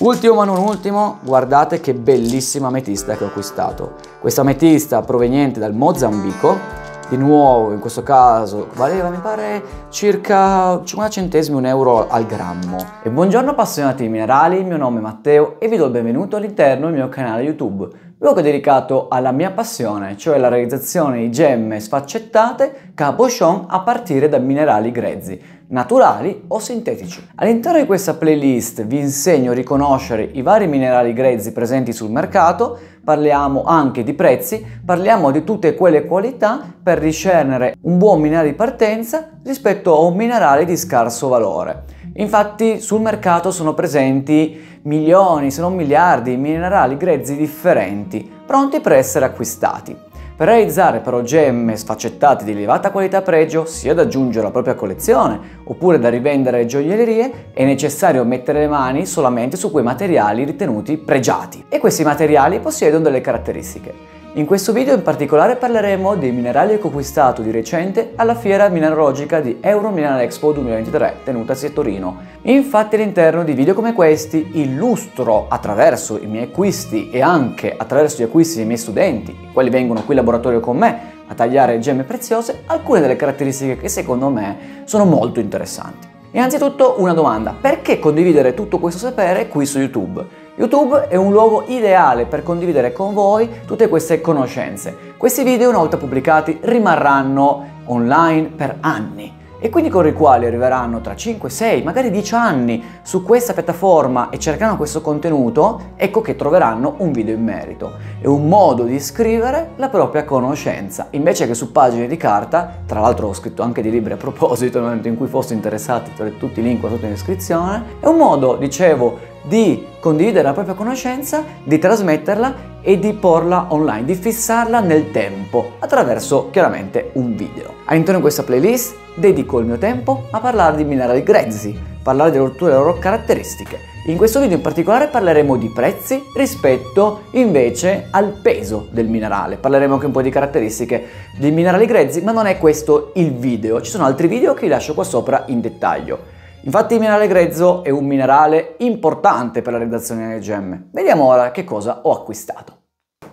Ultimo ma non ultimo, guardate che bellissima ametista che ho acquistato. Questa ametista proveniente dal Mozambico, di nuovo in questo caso valeva mi pare circa 50 centesimi un euro al grammo e buongiorno appassionati di minerali il mio nome è Matteo e vi do il benvenuto all'interno del mio canale youtube luogo dedicato alla mia passione cioè la realizzazione di gemme sfaccettate cabochon a partire da minerali grezzi naturali o sintetici. All'interno di questa playlist vi insegno a riconoscere i vari minerali grezzi presenti sul mercato, parliamo anche di prezzi, parliamo di tutte quelle qualità per discernere un buon minerale di partenza rispetto a un minerale di scarso valore. Infatti sul mercato sono presenti milioni, se non miliardi, di minerali grezzi differenti, pronti per essere acquistati. Per realizzare però gemme sfaccettate di elevata qualità pregio, sia da aggiungere alla propria collezione oppure da rivendere alle gioiellerie, è necessario mettere le mani solamente su quei materiali ritenuti pregiati. E questi materiali possiedono delle caratteristiche. In questo video in particolare parleremo dei minerali conquistato di recente alla fiera mineralogica di Euro Mineral Expo 2023 tenutasi a Torino. Infatti all'interno di video come questi illustro attraverso i miei acquisti e anche attraverso gli acquisti dei miei studenti, i quali vengono qui in laboratorio con me a tagliare gemme preziose, alcune delle caratteristiche che secondo me sono molto interessanti. Innanzitutto una domanda, perché condividere tutto questo sapere qui su YouTube? YouTube è un luogo ideale per condividere con voi tutte queste conoscenze. Questi video una volta pubblicati rimarranno online per anni e quindi con i quali arriveranno tra 5, 6, magari 10 anni su questa piattaforma e cercheranno questo contenuto, ecco che troveranno un video in merito. È un modo di scrivere la propria conoscenza, invece che su pagine di carta, tra l'altro ho scritto anche dei libri a proposito nel momento in cui foste interessati, trovate tutti i link sotto in descrizione, è un modo, dicevo, di condividere la propria conoscenza, di trasmetterla e di porla online, di fissarla nel tempo attraverso chiaramente un video. All'interno di questa playlist dedico il mio tempo a parlare di minerali grezzi, parlare delle loro, loro caratteristiche. In questo video in particolare parleremo di prezzi rispetto invece al peso del minerale. Parleremo anche un po' di caratteristiche dei minerali grezzi, ma non è questo il video. Ci sono altri video che vi lascio qua sopra in dettaglio. Infatti il minerale grezzo è un minerale importante per la redazione delle gemme. Vediamo ora che cosa ho acquistato.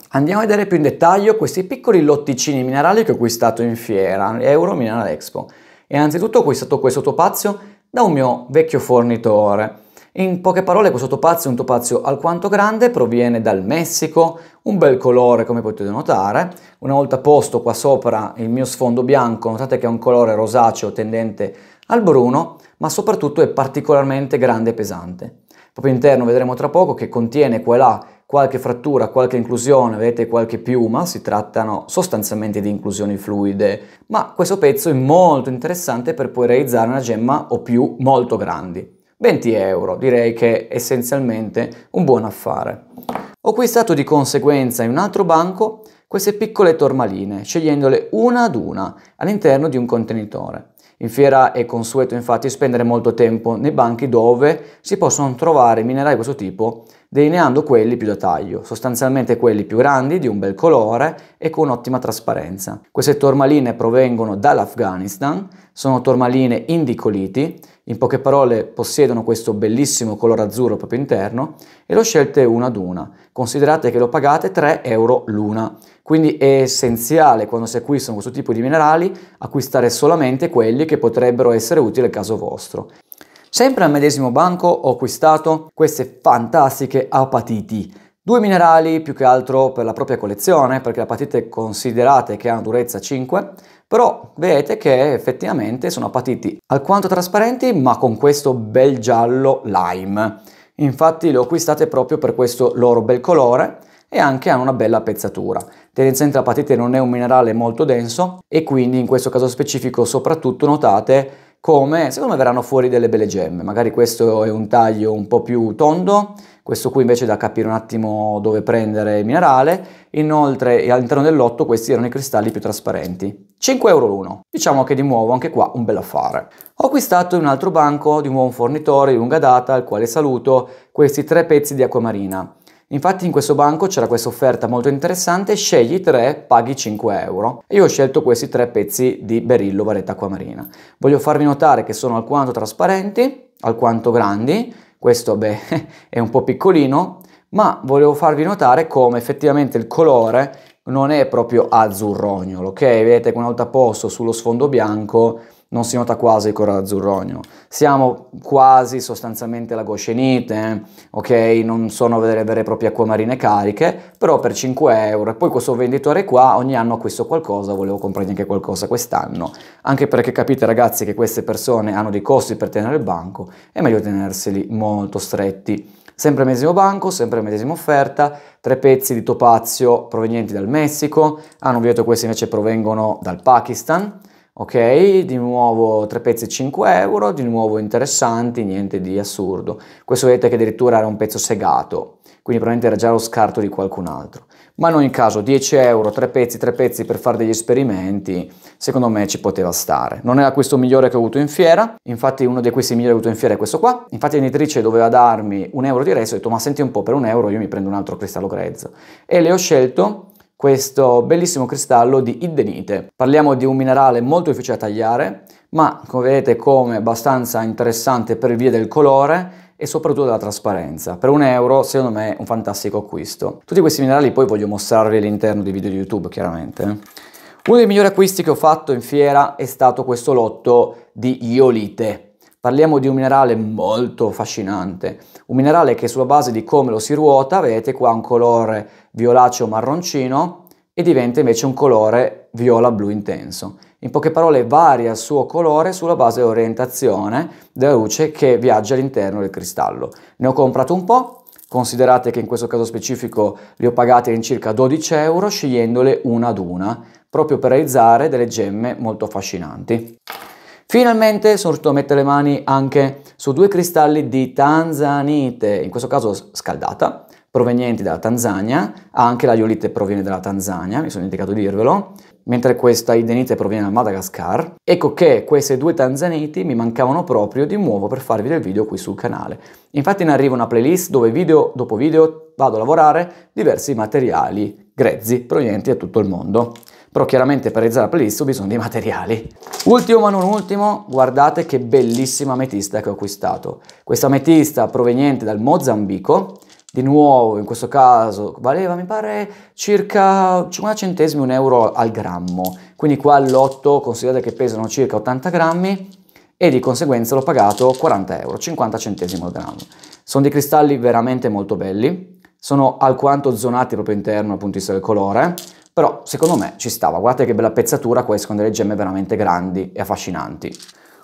Andiamo a vedere più in dettaglio questi piccoli lotticini minerali che ho acquistato in fiera, Euro Mineral Expo. E innanzitutto ho acquistato questo topazio da un mio vecchio fornitore. In poche parole questo topazio è un topazio alquanto grande, proviene dal Messico, un bel colore come potete notare. Una volta posto qua sopra il mio sfondo bianco, notate che è un colore rosaceo tendente al bruno, ma soprattutto è particolarmente grande e pesante. Proprio interno vedremo tra poco che contiene qua e là qualche frattura, qualche inclusione, vedete qualche piuma, si trattano sostanzialmente di inclusioni fluide, ma questo pezzo è molto interessante per poi realizzare una gemma o più molto grandi. 20 euro, direi che è essenzialmente un buon affare. Ho acquistato di conseguenza in un altro banco queste piccole tormaline, scegliendole una ad una all'interno di un contenitore. In fiera è consueto infatti spendere molto tempo nei banchi dove si possono trovare minerali di questo tipo delineando quelli più da taglio, sostanzialmente quelli più grandi, di un bel colore e con ottima trasparenza. Queste tormaline provengono dall'Afghanistan, sono tormaline indicoliti, in poche parole possiedono questo bellissimo colore azzurro proprio interno e l'ho scelte una ad una. Considerate che lo pagate 3 euro l'una, quindi è essenziale quando si acquistano questo tipo di minerali acquistare solamente quelli che potrebbero essere utili al caso vostro. Sempre al medesimo banco ho acquistato queste fantastiche apatiti. Due minerali più che altro per la propria collezione, perché apatite considerate che hanno durezza 5, però vedete che effettivamente sono apatiti alquanto trasparenti ma con questo bel giallo lime. Infatti le ho acquistate proprio per questo loro bel colore e anche hanno una bella pezzatura. Tendenzialmente l'apatite non è un minerale molto denso e quindi in questo caso specifico soprattutto notate come secondo me verranno fuori delle belle gemme. Magari questo è un taglio un po' più tondo, questo qui invece è da capire un attimo dove prendere il minerale. Inoltre all'interno del lotto questi erano i cristalli più trasparenti. 5 euro l'uno. Diciamo che di nuovo anche qua un bel affare. Ho acquistato in un altro banco di nuovo un fornitore di lunga data, al quale saluto, questi tre pezzi di acquamarina. Infatti in questo banco c'era questa offerta molto interessante, scegli 3, paghi 5 euro. io ho scelto questi tre pezzi di berillo varetta acquamarina. Voglio farvi notare che sono alquanto trasparenti, alquanto grandi, questo beh è un po' piccolino, ma volevo farvi notare come effettivamente il colore non è proprio azzurrognolo, ok? Vedete che una volta posto sullo sfondo bianco non si nota quasi il colore azzurrogno. Siamo quasi sostanzialmente la goscenite, eh, ok? Non sono delle vere e proprie acquamarine cariche, però per 5 euro. E poi questo venditore qua ogni anno acquisto qualcosa, volevo comprargli anche qualcosa quest'anno. Anche perché capite ragazzi che queste persone hanno dei costi per tenere il banco, è meglio tenerseli molto stretti. Sempre medesimo banco, sempre medesima offerta, tre pezzi di topazio provenienti dal Messico, hanno ah, un questi invece provengono dal Pakistan, ok? Di nuovo tre pezzi 5 euro, di nuovo interessanti, niente di assurdo. Questo vedete che addirittura era un pezzo segato, quindi probabilmente era già lo scarto di qualcun altro. Ma in ogni caso 10 euro, tre pezzi, tre pezzi per fare degli esperimenti, secondo me ci poteva stare. Non è questo migliore che ho avuto in fiera, infatti uno di questi migliori che ho avuto in fiera è questo qua. Infatti l'editrice doveva darmi un euro di resto, ho detto ma senti un po' per un euro io mi prendo un altro cristallo grezzo. E le ho scelto questo bellissimo cristallo di iddenite. Parliamo di un minerale molto difficile da tagliare, ma come vedete come abbastanza interessante per via del colore e soprattutto della trasparenza. Per un euro secondo me è un fantastico acquisto. Tutti questi minerali poi voglio mostrarvi all'interno di video di YouTube chiaramente. Eh. Uno dei migliori acquisti che ho fatto in fiera è stato questo lotto di iolite Parliamo di un minerale molto affascinante, un minerale che sulla base di come lo si ruota, vedete qua un colore violaceo marroncino e diventa invece un colore viola-blu intenso. In poche parole varia il suo colore sulla base dell'orientazione della luce che viaggia all'interno del cristallo. Ne ho comprato un po', considerate che in questo caso specifico li ho pagati all'incirca 12 euro scegliendole una ad una, proprio per realizzare delle gemme molto affascinanti. Finalmente sono riuscito a mettere le mani anche su due cristalli di tanzanite, in questo caso scaldata, provenienti dalla Tanzania, anche la iolite proviene dalla Tanzania, mi sono indicato di dirvelo, mentre questa idenite proviene da Madagascar. Ecco che queste due tanzaniti mi mancavano proprio di nuovo per farvi del video qui sul canale. Infatti ne arriva una playlist dove video dopo video vado a lavorare diversi materiali grezzi provenienti da tutto il mondo però chiaramente per realizzare la playlist ho bisogno di materiali. Ultimo ma non ultimo, guardate che bellissima ametista che ho acquistato. Questa ametista proveniente dal Mozambico, di nuovo in questo caso valeva mi pare circa 50 centesimi un euro al grammo quindi qua all'otto considerate che pesano circa 80 grammi e di conseguenza l'ho pagato 40 euro 50 centesimi al grammo sono dei cristalli veramente molto belli sono alquanto zonati proprio interno dal punto di vista del colore però secondo me ci stava, guardate che bella pezzatura qua escono delle gemme veramente grandi e affascinanti.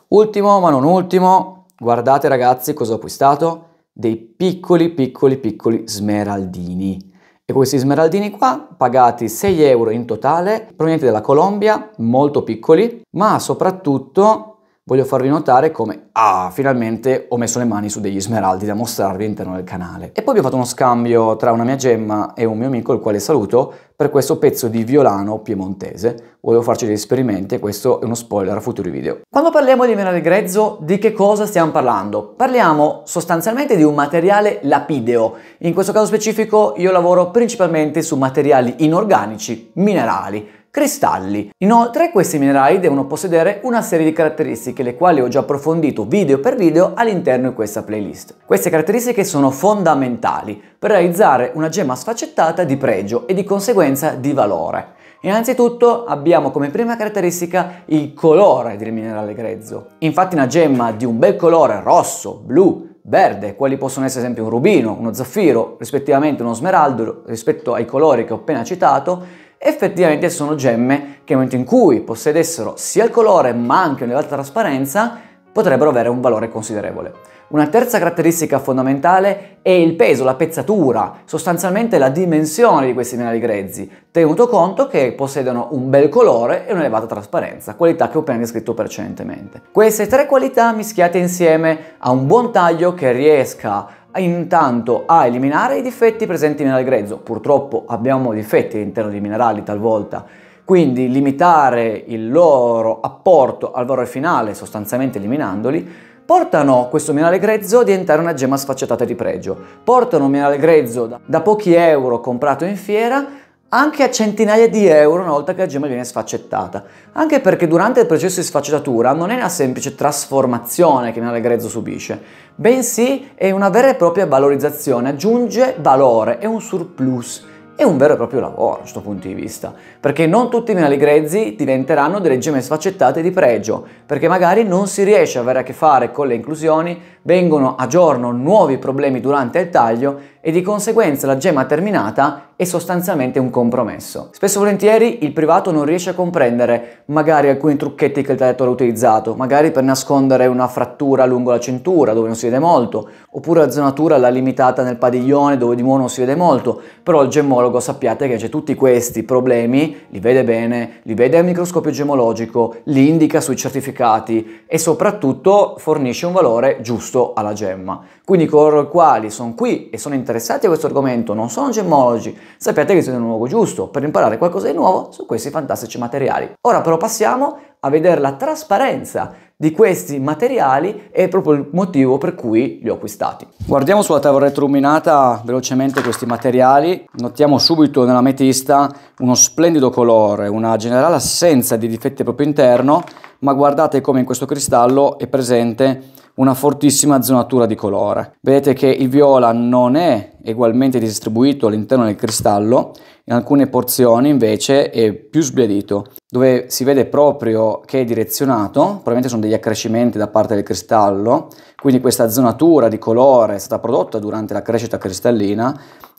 Ultimo ma non ultimo, guardate ragazzi cosa ho acquistato, dei piccoli piccoli piccoli smeraldini. E questi smeraldini qua, pagati 6 euro in totale, provenienti dalla Colombia, molto piccoli, ma soprattutto voglio farvi notare come, ah, finalmente ho messo le mani su degli smeraldi da mostrarvi all'interno del canale. E poi vi ho fatto uno scambio tra una mia gemma e un mio amico, il quale saluto, per questo pezzo di violano piemontese. Volevo farci degli esperimenti e questo è uno spoiler a futuri video. Quando parliamo di minerale grezzo, di che cosa stiamo parlando? Parliamo sostanzialmente di un materiale lapideo. In questo caso specifico io lavoro principalmente su materiali inorganici, minerali cristalli. Inoltre questi minerali devono possedere una serie di caratteristiche le quali ho già approfondito video per video all'interno di questa playlist. Queste caratteristiche sono fondamentali per realizzare una gemma sfaccettata di pregio e di conseguenza di valore. Innanzitutto abbiamo come prima caratteristica il colore del minerale grezzo. Infatti una gemma di un bel colore rosso, blu, verde, quali possono essere ad esempio un rubino, uno zaffiro, rispettivamente uno smeraldo rispetto ai colori che ho appena citato, effettivamente sono gemme che nel momento in cui possedessero sia il colore ma anche un'elevata trasparenza potrebbero avere un valore considerevole. Una terza caratteristica fondamentale è il peso, la pezzatura, sostanzialmente la dimensione di questi minerali grezzi, tenuto conto che possiedono un bel colore e un'elevata trasparenza, qualità che ho appena descritto precedentemente. Queste tre qualità mischiate insieme a un buon taglio che riesca a intanto a eliminare i difetti presenti nel grezzo. Purtroppo abbiamo difetti all'interno dei minerali talvolta, quindi limitare il loro apporto al valore finale, sostanzialmente eliminandoli, portano questo minerale grezzo a diventare una gemma sfaccettata di pregio. Portano un minerale grezzo da pochi euro comprato in fiera anche a centinaia di euro una volta che la gemma viene sfaccettata, anche perché durante il processo di sfaccettatura non è una semplice trasformazione che il minerale grezzo subisce, bensì è una vera e propria valorizzazione, aggiunge valore, è un surplus, è un vero e proprio lavoro da questo punto di vista, perché non tutti i minerali grezzi diventeranno delle gemme sfaccettate di pregio, perché magari non si riesce ad avere a che fare con le inclusioni vengono a giorno nuovi problemi durante il taglio e di conseguenza la gemma terminata è sostanzialmente un compromesso. Spesso e volentieri il privato non riesce a comprendere magari alcuni trucchetti che il tagliatore ha utilizzato, magari per nascondere una frattura lungo la cintura dove non si vede molto, oppure la zonatura l'ha limitata nel padiglione dove di nuovo non si vede molto, però il gemmologo sappiate che c'è tutti questi problemi, li vede bene, li vede al microscopio gemologico, li indica sui certificati e soprattutto fornisce un valore giusto giusto alla gemma. Quindi coloro i quali sono qui e sono interessati a questo argomento, non sono gemmologi, sapete che siete un luogo giusto per imparare qualcosa di nuovo su questi fantastici materiali. Ora però passiamo a vedere la trasparenza di questi materiali e proprio il motivo per cui li ho acquistati. Guardiamo sulla tavoletta retroilluminata velocemente questi materiali, notiamo subito nella metista uno splendido colore, una generale assenza di difetti proprio interno, ma guardate come in questo cristallo è presente una fortissima zonatura di colore. Vedete che il viola non è ugualmente distribuito all'interno del cristallo, in alcune porzioni invece è più sbiadito, dove si vede proprio che è direzionato, probabilmente sono degli accrescimenti da parte del cristallo, quindi questa zonatura di colore è stata prodotta durante la crescita cristallina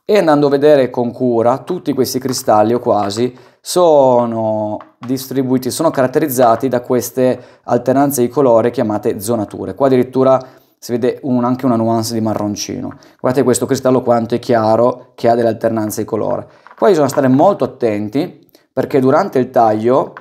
e andando a vedere con cura tutti questi cristalli o quasi sono distribuiti, sono caratterizzati da queste alternanze di colore chiamate zonature. Qua addirittura si vede un, anche una nuance di marroncino. Guardate questo cristallo quanto è chiaro che ha delle alternanze di colore. Poi bisogna stare molto attenti perché durante il taglio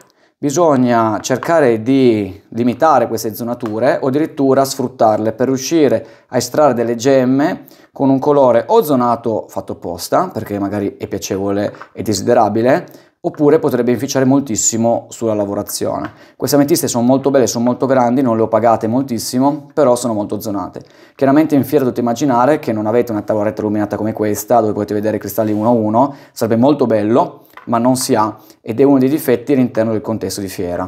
bisogna cercare di limitare queste zonature o addirittura sfruttarle per riuscire a estrarre delle gemme con un colore o zonato fatto apposta, perché magari è piacevole e desiderabile, oppure potrebbe inficiare moltissimo sulla lavorazione. Queste ametiste sono molto belle, sono molto grandi, non le ho pagate moltissimo, però sono molto zonate. Chiaramente in fiera dovete immaginare che non avete una tavoletta illuminata come questa, dove potete vedere i cristalli uno a uno, sarebbe molto bello, ma non si ha, ed è uno dei difetti all'interno del contesto di fiera.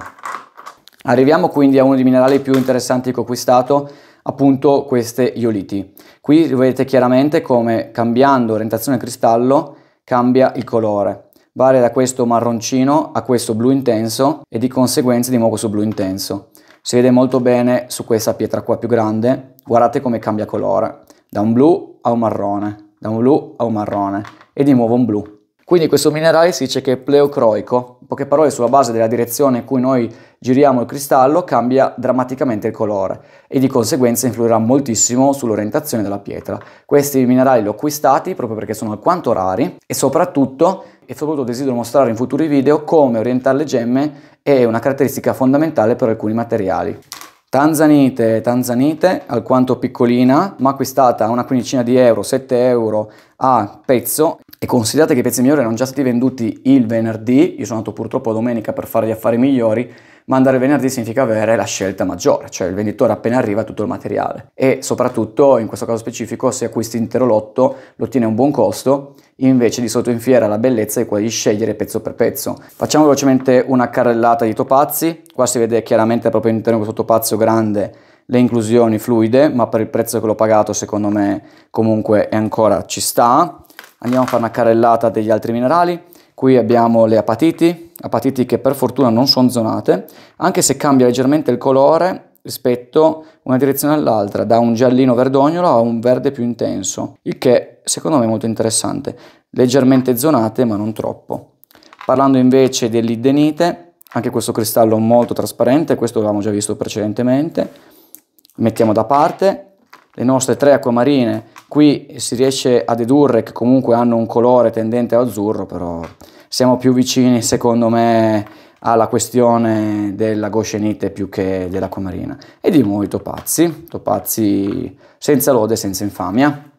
Arriviamo quindi a uno dei minerali più interessanti che ho acquistato, appunto queste ioliti. Qui vedete chiaramente come cambiando orientazione al cristallo cambia il colore varia da questo marroncino a questo blu intenso e di conseguenza di nuovo su blu intenso. Si vede molto bene su questa pietra qua più grande, guardate come cambia colore, da un blu a un marrone, da un blu a un marrone e di nuovo un blu. Quindi questo minerale si dice che è pleocroico, in poche parole sulla base della direzione in cui noi giriamo il cristallo cambia drammaticamente il colore e di conseguenza influirà moltissimo sull'orientazione della pietra. Questi minerali li ho acquistati proprio perché sono alquanto rari e soprattutto e soprattutto desidero mostrare in futuri video come orientare le gemme è una caratteristica fondamentale per alcuni materiali. Tanzanite, tanzanite, alquanto piccolina, ma acquistata a una quindicina di euro, 7 euro a pezzo, e considerate che i pezzi migliori erano già stati venduti il venerdì, io sono andato purtroppo domenica per fare gli affari migliori, ma andare venerdì significa avere la scelta maggiore, cioè il venditore appena arriva tutto il materiale e soprattutto in questo caso specifico se acquisti intero lotto lo ottiene a un buon costo, invece di sotto in fiera la bellezza è quella di scegliere pezzo per pezzo. Facciamo velocemente una carrellata di topazzi, qua si vede chiaramente proprio all'interno di questo topazio grande le inclusioni fluide, ma per il prezzo che l'ho pagato secondo me comunque è ancora ci sta andiamo a fare una carellata degli altri minerali. Qui abbiamo le apatiti, apatiti che per fortuna non sono zonate, anche se cambia leggermente il colore rispetto una direzione all'altra, da un giallino verdognolo a un verde più intenso, il che secondo me è molto interessante, leggermente zonate ma non troppo. Parlando invece dell'iddenite, anche questo cristallo molto trasparente, questo l'avevamo già visto precedentemente, mettiamo da parte le nostre tre acquamarine, qui si riesce a dedurre che comunque hanno un colore tendente all'azzurro, però siamo più vicini secondo me alla questione della goscenite più che dell'acquamarina. E di nuovo i topazzi, topazzi senza lode, senza infamia.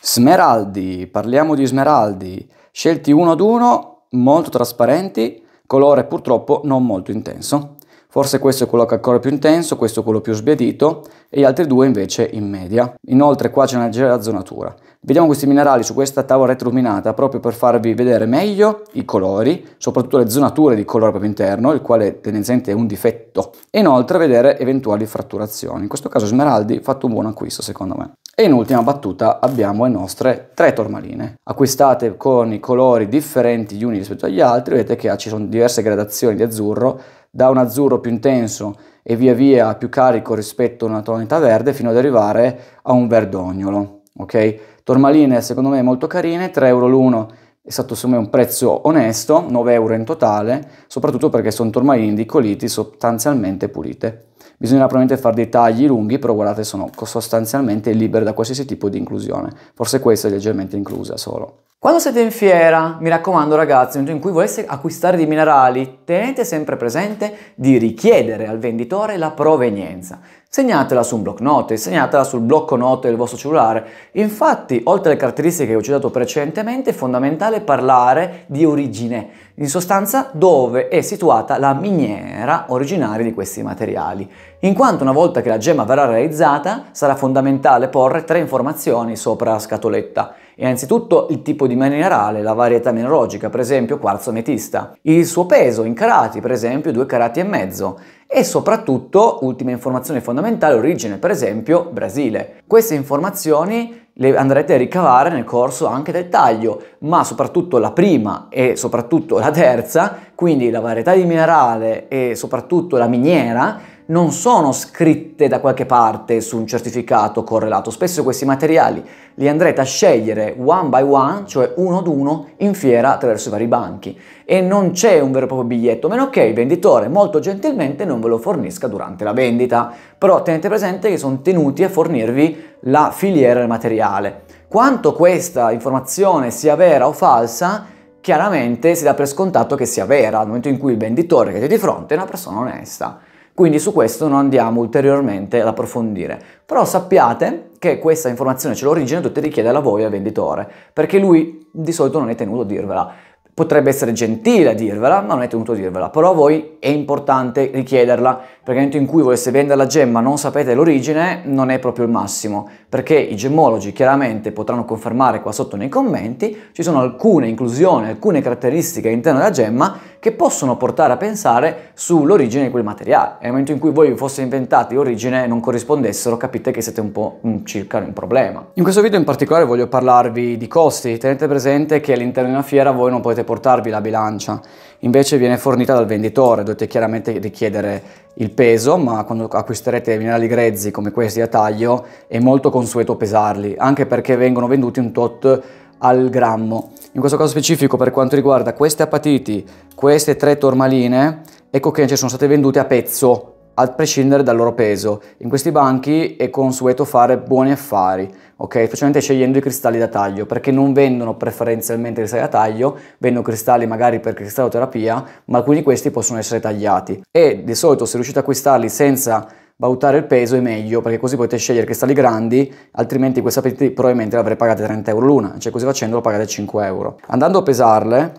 Smeraldi, parliamo di smeraldi, scelti uno ad uno, molto trasparenti, colore purtroppo non molto intenso. Forse questo è quello che è ancora più intenso, questo è quello più sbiadito e gli altri due invece in media. Inoltre qua c'è una leggera zonatura. Vediamo questi minerali su questa tavola retroilluminata proprio per farvi vedere meglio i colori, soprattutto le zonature di colore proprio interno, il quale tendenzialmente è un difetto. E inoltre vedere eventuali fratturazioni. In questo caso smeraldi fatto un buon acquisto secondo me. E in ultima battuta abbiamo le nostre tre tormaline, acquistate con i colori differenti gli uni rispetto agli altri, vedete che ah, ci sono diverse gradazioni di azzurro da un azzurro più intenso e via via più carico rispetto a una tonalità verde fino ad arrivare a un verdognolo. Ok? Tormaline secondo me molto carine, 3 euro l'uno è stato secondo me un prezzo onesto, 9 euro in totale, soprattutto perché sono tormaline di coliti sostanzialmente pulite. Bisognerà probabilmente fare dei tagli lunghi, però guardate sono sostanzialmente libere da qualsiasi tipo di inclusione, forse questa è leggermente inclusa solo. Quando siete in fiera, mi raccomando ragazzi, nel momento in cui voleste acquistare dei minerali, tenete sempre presente di richiedere al venditore la provenienza. Segnatela su un block note, segnatela sul blocco note del vostro cellulare. Infatti, oltre alle caratteristiche che ho citato precedentemente, è fondamentale parlare di origine, in sostanza dove è situata la miniera originaria di questi materiali, in quanto una volta che la gemma verrà realizzata sarà fondamentale porre tre informazioni sopra la scatoletta è anzitutto il tipo di minerale, la varietà mineralogica, per esempio quarzo ametista, il suo peso in carati, per esempio 2 carati e mezzo, e soprattutto, ultima informazione fondamentale, origine, per esempio Brasile. Queste informazioni le andrete a ricavare nel corso anche del taglio, ma soprattutto la prima e soprattutto la terza, quindi la varietà di minerale e soprattutto la miniera, non sono scritte da qualche parte su un certificato correlato. Spesso questi materiali li andrete a scegliere one by one, cioè uno ad uno, in fiera attraverso i vari banchi. E non c'è un vero e proprio biglietto, a meno che il venditore molto gentilmente non ve lo fornisca durante la vendita. Però tenete presente che sono tenuti a fornirvi la filiera del materiale. Quanto questa informazione sia vera o falsa, chiaramente si dà per scontato che sia vera, nel momento in cui il venditore che è di fronte è una persona onesta quindi su questo non andiamo ulteriormente ad approfondire. Però sappiate che questa informazione ce l'origine dovete richiedere richiederla voi al venditore, perché lui di solito non è tenuto a dirvela. Potrebbe essere gentile a dirvela, ma non è tenuto a dirvela. Però a voi è importante richiederla, perché nel momento in cui volesse vendere la gemma non sapete l'origine, non è proprio il massimo. Perché i gemmologi chiaramente potranno confermare qua sotto nei commenti, ci sono alcune inclusioni, alcune caratteristiche all'interno della gemma che possono portare a pensare sull'origine di quel materiale. E nel momento in cui voi vi fosse inventati l'origine e non corrispondessero, capite che siete un po' circa in problema. In questo video in particolare voglio parlarvi di costi. Tenete presente che all'interno di una fiera voi non potete portarvi la bilancia, invece viene fornita dal venditore, dovete chiaramente richiedere il peso, ma quando acquisterete minerali grezzi come questi a taglio è molto consueto pesarli, anche perché vengono venduti un tot al grammo. In questo caso specifico per quanto riguarda queste apatiti, queste tre tormaline, ecco che ci sono state vendute a pezzo, a prescindere dal loro peso. In questi banchi è consueto fare buoni affari, ok? Specialmente scegliendo i cristalli da taglio, perché non vendono preferenzialmente cristalli da taglio, vendono cristalli magari per cristalloterapia, ma alcuni di questi possono essere tagliati. E di solito se riuscite ad acquistarli senza valutare il peso è meglio perché così potete scegliere cristalli grandi, altrimenti questa aperite probabilmente l'avrei pagata 30 euro l'una, cioè così facendo lo pagate 5 euro. Andando a pesarle,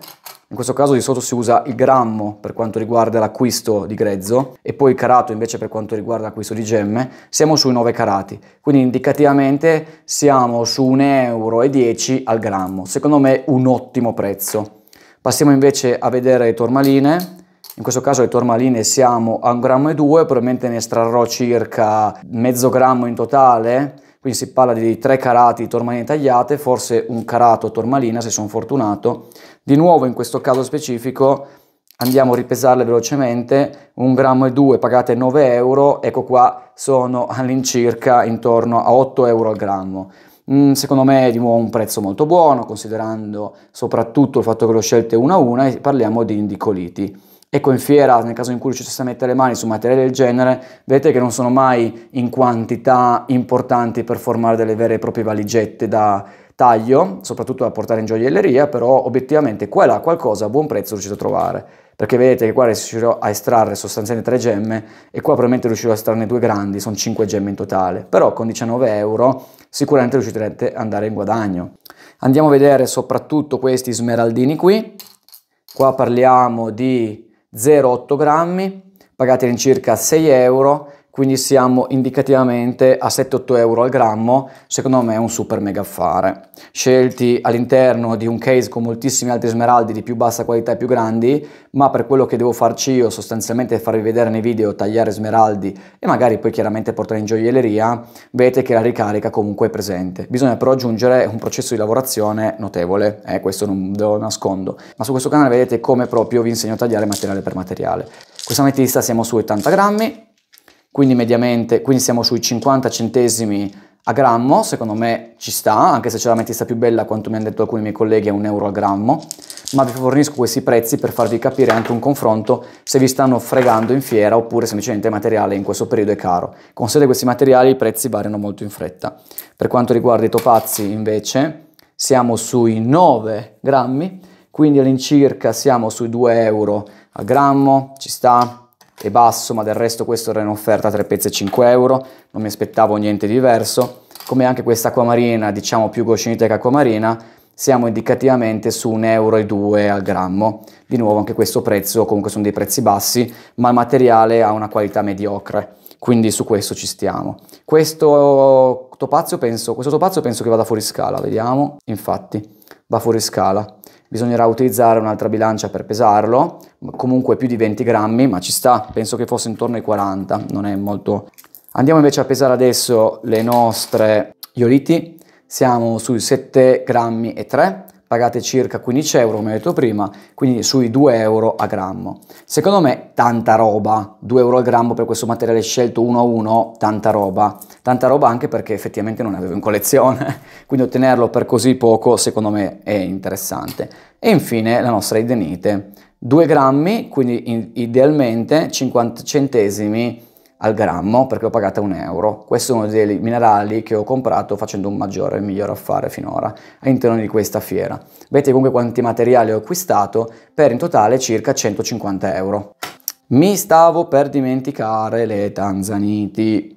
in questo caso di sotto si usa il grammo per quanto riguarda l'acquisto di grezzo e poi il carato invece per quanto riguarda l'acquisto di gemme, siamo sui 9 carati, quindi indicativamente siamo su 1,10 euro al grammo, secondo me un ottimo prezzo. Passiamo invece a vedere le tormaline, in questo caso le tormaline siamo a 1,2 grammo, probabilmente ne estrarrò circa mezzo grammo in totale, quindi si parla di tre carati di tormaline tagliate, forse un carato tormalina se sono fortunato. Di nuovo in questo caso specifico andiamo a ripesarle velocemente, 1,2 grammo pagate 9 euro, ecco qua sono all'incirca intorno a 8 euro al grammo. Mm, secondo me è di nuovo un prezzo molto buono, considerando soprattutto il fatto che l'ho scelte una a una e parliamo di indicoliti. Ecco in fiera, nel caso in cui riuscisse a mettere le mani su materiali del genere, vedete che non sono mai in quantità importanti per formare delle vere e proprie valigette da taglio, soprattutto da portare in gioielleria, però obiettivamente qua e là qualcosa a buon prezzo riuscito a trovare, perché vedete che qua riuscirò a estrarre sostanzialmente tre gemme e qua probabilmente riuscirò a estrarne due grandi, sono cinque gemme in totale, però con 19 euro sicuramente riuscirete ad andare in guadagno. Andiamo a vedere soprattutto questi smeraldini qui, qua parliamo di 0,8 grammi, pagati all'incirca 6 euro quindi siamo indicativamente a 7-8 euro al grammo, secondo me è un super mega affare. Scelti all'interno di un case con moltissimi altri smeraldi di più bassa qualità e più grandi, ma per quello che devo farci io, sostanzialmente farvi vedere nei video, tagliare smeraldi e magari poi chiaramente portare in gioielleria, vedete che la ricarica comunque è presente. Bisogna però aggiungere un processo di lavorazione notevole, eh, questo non lo nascondo, ma su questo canale vedete come proprio vi insegno a tagliare materiale per materiale. Questa ametista siamo su 80 grammi, quindi mediamente, quindi siamo sui 50 centesimi a grammo, secondo me ci sta, anche se c'è la metista più bella, quanto mi hanno detto alcuni miei colleghi, è un euro al grammo, ma vi fornisco questi prezzi per farvi capire anche un confronto se vi stanno fregando in fiera oppure semplicemente il materiale in questo periodo è caro. Con sede questi materiali, i prezzi variano molto in fretta. Per quanto riguarda i topazzi, invece, siamo sui 9 grammi, quindi all'incirca siamo sui 2 euro al grammo, ci sta, e basso, ma del resto questo era in offerta a 3 pezzi e 5 euro, non mi aspettavo niente di diverso, come anche questa acquamarina, diciamo più gocinita che acquamarina, siamo indicativamente su 1,2 euro al grammo, di nuovo anche questo prezzo, comunque sono dei prezzi bassi, ma il materiale ha una qualità mediocre, quindi su questo ci stiamo. Questo topazio penso, questo topazio penso che vada fuori scala, vediamo, infatti, va fuori scala bisognerà utilizzare un'altra bilancia per pesarlo, comunque più di 20 grammi, ma ci sta, penso che fosse intorno ai 40, non è molto... Andiamo invece a pesare adesso le nostre ioliti, siamo sui 7 grammi e 3, pagate circa 15 euro come ho detto prima, quindi sui 2 euro a grammo. Secondo me tanta roba, 2 euro al grammo per questo materiale scelto uno a uno, tanta roba, tanta roba anche perché effettivamente non ne avevo in collezione, quindi ottenerlo per così poco secondo me è interessante. E infine la nostra idenite, 2 grammi, quindi idealmente 50 centesimi al grammo perché l'ho pagata un euro. Questo è uno dei minerali che ho comprato facendo un maggiore e miglior affare finora all'interno di questa fiera. Vedete comunque quanti materiali ho acquistato per in totale circa 150 euro. Mi stavo per dimenticare le tanzaniti.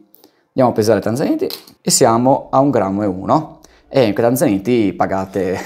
Andiamo a pesare le tanzaniti e siamo a un grammo e uno. E in tanzaniti pagate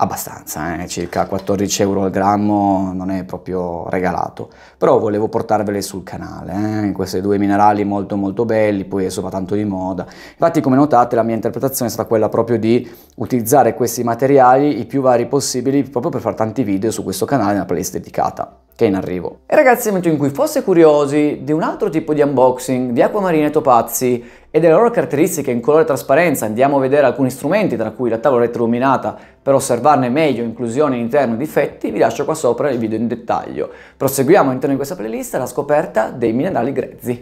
abbastanza, eh? circa 14 euro al grammo non è proprio regalato, però volevo portarvele sul canale, eh? questi due minerali molto molto belli, poi adesso va tanto di moda, infatti come notate la mia interpretazione è stata quella proprio di utilizzare questi materiali i più vari possibili proprio per fare tanti video su questo canale, una playlist dedicata che è in arrivo. E ragazzi, nel momento in cui fosse curiosi di un altro tipo di unboxing di acquamarine e topazzi e delle loro caratteristiche in colore e trasparenza, andiamo a vedere alcuni strumenti, tra cui la tavola retroilluminata per osservarne meglio inclusioni all'interno e difetti vi lascio qua sopra il video in dettaglio. Proseguiamo all'interno di questa playlist la scoperta dei minerali grezzi.